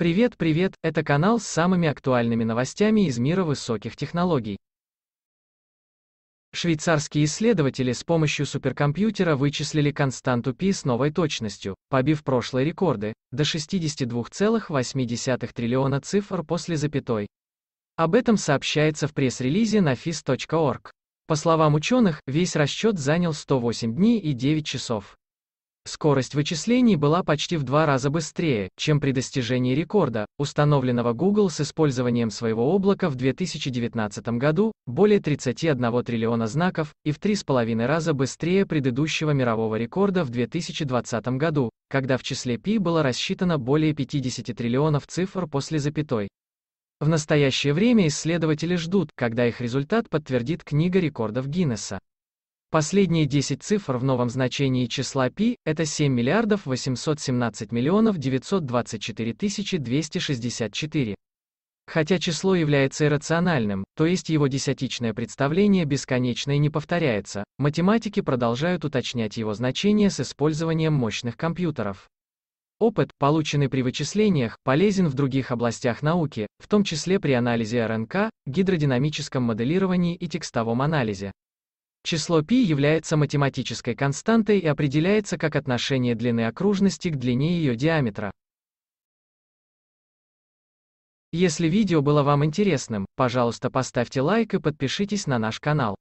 Привет, привет, это канал с самыми актуальными новостями из мира высоких технологий. Швейцарские исследователи с помощью суперкомпьютера вычислили константу Пи с новой точностью, побив прошлые рекорды, до 62,8 триллиона цифр после запятой. Об этом сообщается в пресс-релизе на fis.org. По словам ученых, весь расчет занял 108 дней и 9 часов. Скорость вычислений была почти в два раза быстрее, чем при достижении рекорда, установленного Google с использованием своего облака в 2019 году, более 31 триллиона знаков, и в три с половиной раза быстрее предыдущего мирового рекорда в 2020 году, когда в числе Пи было рассчитано более 50 триллионов цифр после запятой. В настоящее время исследователи ждут, когда их результат подтвердит книга рекордов Гиннесса. Последние 10 цифр в новом значении числа π – это 7 миллиардов 817 миллионов 924 тысячи 264. Хотя число является иррациональным, то есть его десятичное представление бесконечно и не повторяется, математики продолжают уточнять его значение с использованием мощных компьютеров. Опыт, полученный при вычислениях, полезен в других областях науки, в том числе при анализе РНК, гидродинамическом моделировании и текстовом анализе. Число π является математической константой и определяется как отношение длины окружности к длине ее диаметра. Если видео было вам интересным, пожалуйста поставьте лайк и подпишитесь на наш канал.